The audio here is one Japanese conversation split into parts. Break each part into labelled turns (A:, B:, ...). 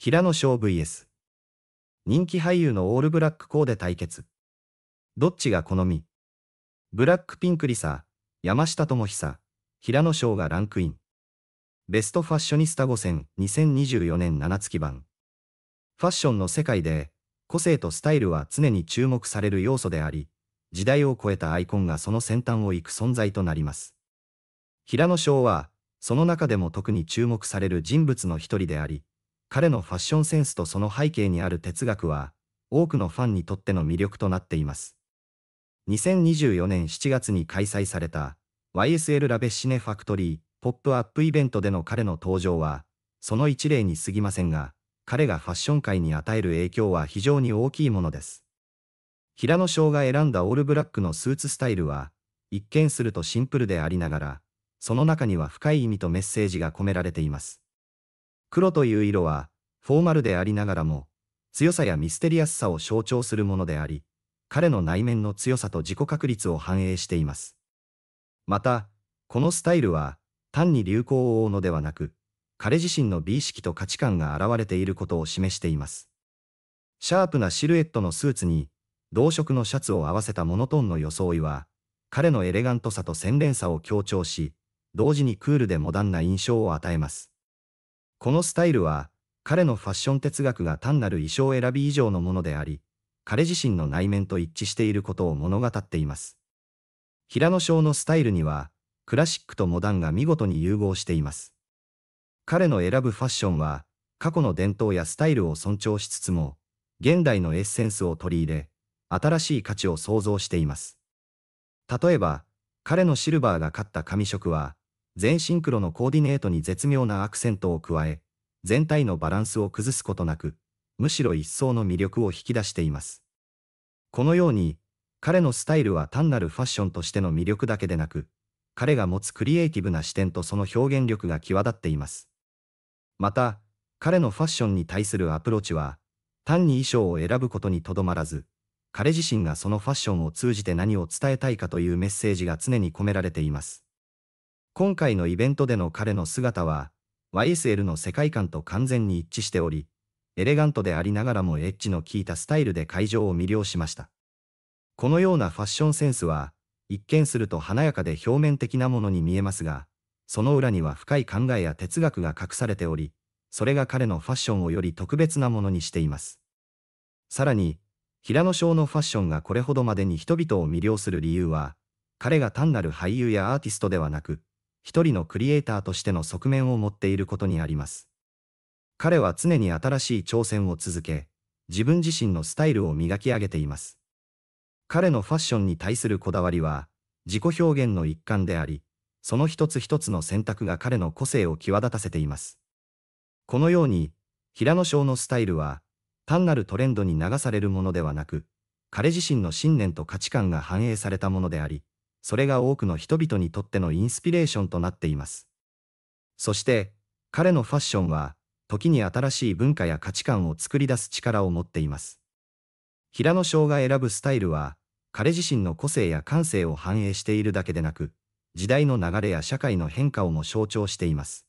A: 平野翔 VS 人気俳優のオールブラックコーデ対決どっちが好みブラックピンクリサ山下智久平野翔がランクインベストファッショニスタ5選2024年7月版ファッションの世界で個性とスタイルは常に注目される要素であり時代を超えたアイコンがその先端を行く存在となります平野翔はその中でも特に注目される人物の一人であり彼のファッションセンスとその背景にある哲学は、多くのファンにとっての魅力となっています。2024年7月に開催された YSL ラベシネファクトリーポップアップイベントでの彼の登場は、その一例に過ぎませんが、彼がファッション界に与える影響は非常に大きいものです。平野翔が選んだオールブラックのスーツスタイルは、一見するとシンプルでありながら、その中には深い意味とメッセージが込められています。黒という色は、フォーマルでありながらも、強さやミステリアスさを象徴するものであり、彼の内面の強さと自己確率を反映しています。また、このスタイルは、単に流行を追うのではなく、彼自身の美意識と価値観が現れていることを示しています。シャープなシルエットのスーツに、同色のシャツを合わせたモノトーンの装いは、彼のエレガントさと洗練さを強調し、同時にクールでモダンな印象を与えます。このスタイルは、彼のファッション哲学が単なる衣装選び以上のものであり、彼自身の内面と一致していることを物語っています。平野翔のスタイルには、クラシックとモダンが見事に融合しています。彼の選ぶファッションは、過去の伝統やスタイルを尊重しつつも、現代のエッセンスを取り入れ、新しい価値を創造しています。例えば、彼のシルバーが買った紙色は、全シンクロのコーディネートに絶妙なアクセントを加え、全体のバランスを崩すことなく、むしろ一層の魅力を引き出しています。このように、彼のスタイルは単なるファッションとしての魅力だけでなく、彼が持つクリエイティブな視点とその表現力が際立っています。また、彼のファッションに対するアプローチは、単に衣装を選ぶことにとどまらず、彼自身がそのファッションを通じて何を伝えたいかというメッセージが常に込められています。今回のイベントでの彼の姿は、YSL の世界観と完全に一致しており、エレガントでありながらもエッジの効いたスタイルで会場を魅了しました。このようなファッションセンスは、一見すると華やかで表面的なものに見えますが、その裏には深い考えや哲学が隠されており、それが彼のファッションをより特別なものにしています。さらに、平野翔のファッションがこれほどまでに人々を魅了する理由は、彼が単なる俳優やアーティストではなく、一人のクリエイターとしての側面を持っていることにあります。彼は常に新しい挑戦を続け、自分自身のスタイルを磨き上げています。彼のファッションに対するこだわりは、自己表現の一環であり、その一つ一つの選択が彼の個性を際立たせています。このように、平野翔のスタイルは、単なるトレンドに流されるものではなく、彼自身の信念と価値観が反映されたものであり、それが多くの人々にとってのインスピレーションとなっています。そして、彼のファッションは、時に新しい文化や価値観を作り出す力を持っています。平野翔が選ぶスタイルは、彼自身の個性や感性を反映しているだけでなく、時代の流れや社会の変化をも象徴しています。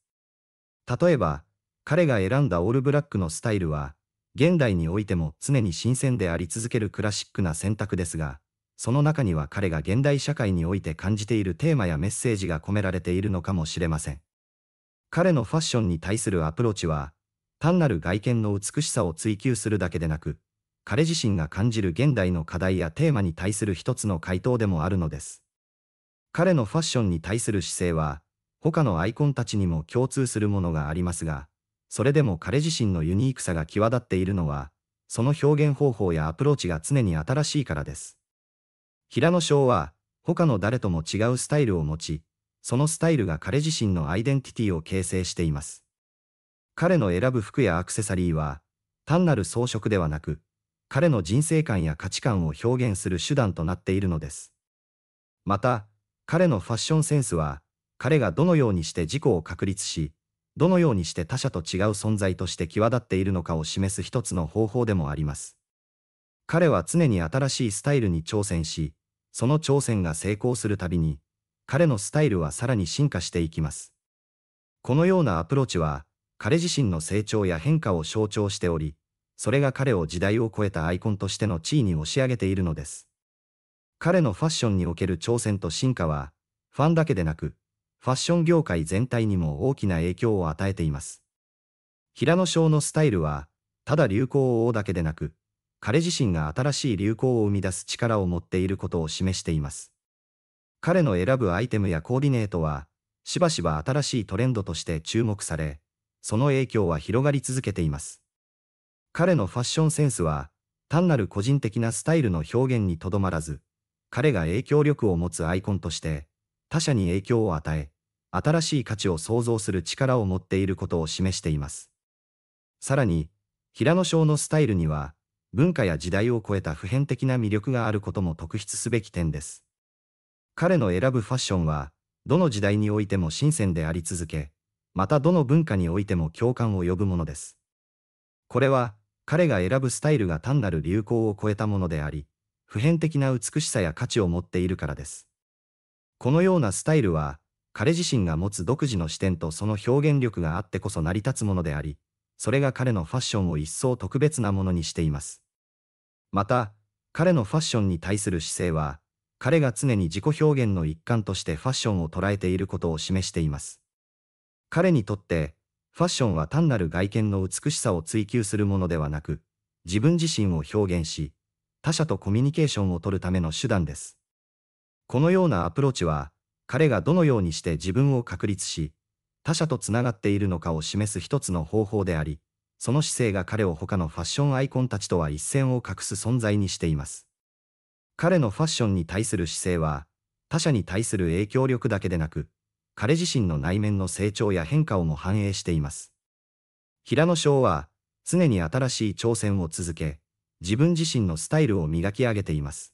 A: 例えば、彼が選んだオールブラックのスタイルは、現代においても常に新鮮であり続けるクラシックな選択ですが、その中には彼が現代社会において感じているテーマやメッセージが込められているのかもしれません。彼のファッションに対するアプローチは、単なる外見の美しさを追求するだけでなく、彼自身が感じる現代の課題やテーマに対する一つの回答でもあるのです。彼のファッションに対する姿勢は、他のアイコンたちにも共通するものがありますが、それでも彼自身のユニークさが際立っているのは、その表現方法やアプローチが常に新しいからです。平野翔は、他の誰とも違うスタイルを持ち、そのスタイルが彼自身のアイデンティティを形成しています。彼の選ぶ服やアクセサリーは、単なる装飾ではなく、彼の人生観や価値観を表現する手段となっているのです。また、彼のファッションセンスは、彼がどのようにして自己を確立し、どのようにして他者と違う存在として際立っているのかを示す一つの方法でもあります。彼は常に新しいスタイルに挑戦し、その挑戦が成功するたびに、彼のスタイルはさらに進化していきます。このようなアプローチは、彼自身の成長や変化を象徴しており、それが彼を時代を超えたアイコンとしての地位に押し上げているのです。彼のファッションにおける挑戦と進化は、ファンだけでなく、ファッション業界全体にも大きな影響を与えています。平野翔のスタイルは、ただ流行を追うだけでなく、彼自身が新しい流行を生み出す力を持っていることを示しています。彼の選ぶアイテムやコーディネートは、しばしば新しいトレンドとして注目され、その影響は広がり続けています。彼のファッションセンスは、単なる個人的なスタイルの表現にとどまらず、彼が影響力を持つアイコンとして、他者に影響を与え、新しい価値を創造する力を持っていることを示しています。さらに、平野翔のスタイルには、文化や時代を超えた普遍的な魅力があることも特筆すべき点です。彼の選ぶファッションは、どの時代においても新鮮であり続け、またどの文化においても共感を呼ぶものです。これは、彼が選ぶスタイルが単なる流行を超えたものであり、普遍的な美しさや価値を持っているからです。このようなスタイルは、彼自身が持つ独自の視点とその表現力があってこそ成り立つものであり、それが彼のファッションを一層特別なものにしています。また、彼のファッションに対する姿勢は、彼が常に自己表現の一環としてファッションを捉えていることを示しています。彼にとって、ファッションは単なる外見の美しさを追求するものではなく、自分自身を表現し、他者とコミュニケーションをとるための手段です。このようなアプローチは、彼がどのようにして自分を確立し、他者とつながっているのかを示す一つの方法であり、その姿勢が彼を他のファッションアイコンたちとは一線を画す存在にしています。彼のファッションに対する姿勢は、他者に対する影響力だけでなく、彼自身の内面の成長や変化をも反映しています。平野翔は、常に新しい挑戦を続け、自分自身のスタイルを磨き上げています。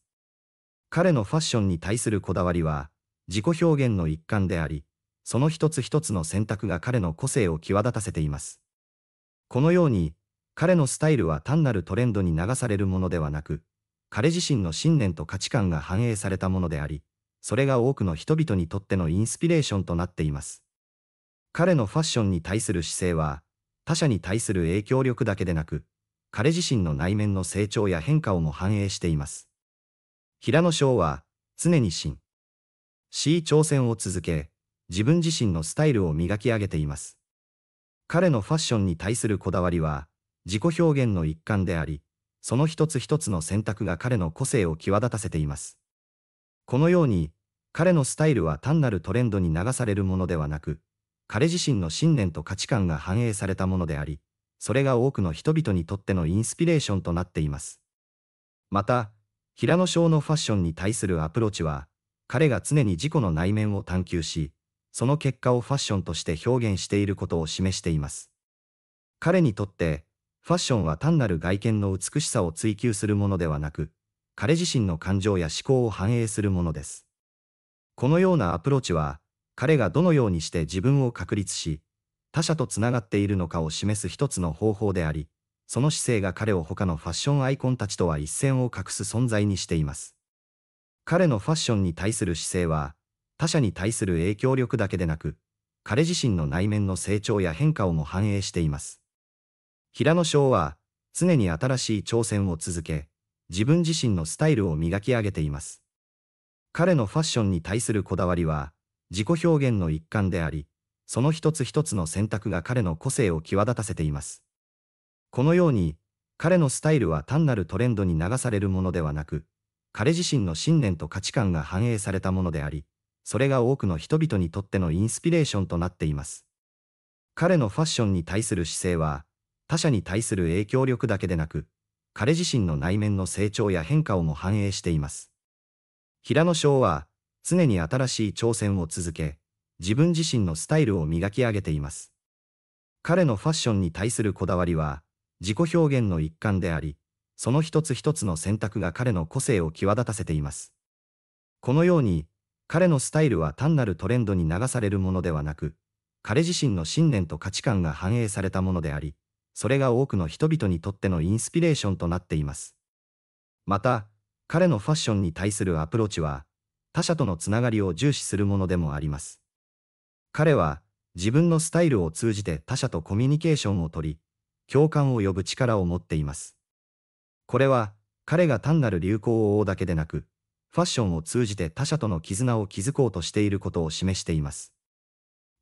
A: 彼のファッションに対するこだわりは、自己表現の一環であり、その一つ一つの選択が彼の個性を際立たせています。このように、彼のスタイルは単なるトレンドに流されるものではなく、彼自身の信念と価値観が反映されたものであり、それが多くの人々にとってのインスピレーションとなっています。彼のファッションに対する姿勢は、他者に対する影響力だけでなく、彼自身の内面の成長や変化をも反映しています。平野翔は、常に真。C 挑戦を続け、自分自身のスタイルを磨き上げています。彼のファッションに対するこだわりは、自己表現の一環であり、その一つ一つの選択が彼の個性を際立たせています。このように、彼のスタイルは単なるトレンドに流されるものではなく、彼自身の信念と価値観が反映されたものであり、それが多くの人々にとってのインスピレーションとなっています。また、平野翔のファッションに対するアプローチは、彼が常に自己の内面を探求し、その結果をファッションとして表現していることを示しています。彼にとって、ファッションは単なる外見の美しさを追求するものではなく、彼自身の感情や思考を反映するものです。このようなアプローチは、彼がどのようにして自分を確立し、他者とつながっているのかを示す一つの方法であり、その姿勢が彼を他のファッションアイコンたちとは一線を画す存在にしています。彼のファッションに対する姿勢は、他者に対する影響力だけでなく、彼自身の内面の成長や変化をも反映しています。平野翔は、常に新しい挑戦を続け、自分自身のスタイルを磨き上げています。彼のファッションに対するこだわりは、自己表現の一環であり、その一つ一つの選択が彼の個性を際立たせています。このように、彼のスタイルは単なるトレンドに流されるものではなく、彼自身の信念と価値観が反映されたものであり、それが多くの人々にとってのインスピレーションとなっています。彼のファッションに対する姿勢は、他者に対する影響力だけでなく、彼自身の内面の成長や変化をも反映しています。平野翔は、常に新しい挑戦を続け、自分自身のスタイルを磨き上げています。彼のファッションに対するこだわりは、自己表現の一環であり、その一つ一つの選択が彼の個性を際立たせています。このように、彼のスタイルは単なるトレンドに流されるものではなく、彼自身の信念と価値観が反映されたものであり、それが多くの人々にとってのインスピレーションとなっています。また、彼のファッションに対するアプローチは、他者とのつながりを重視するものでもあります。彼は、自分のスタイルを通じて他者とコミュニケーションをとり、共感を呼ぶ力を持っています。これは、彼が単なる流行を追うだけでなく、ファッションを通じて他者との絆を築こうとしていることを示しています。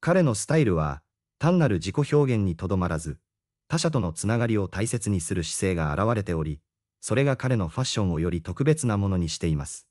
A: 彼のスタイルは、単なる自己表現にとどまらず、他者とのつながりを大切にする姿勢が現れており、それが彼のファッションをより特別なものにしています。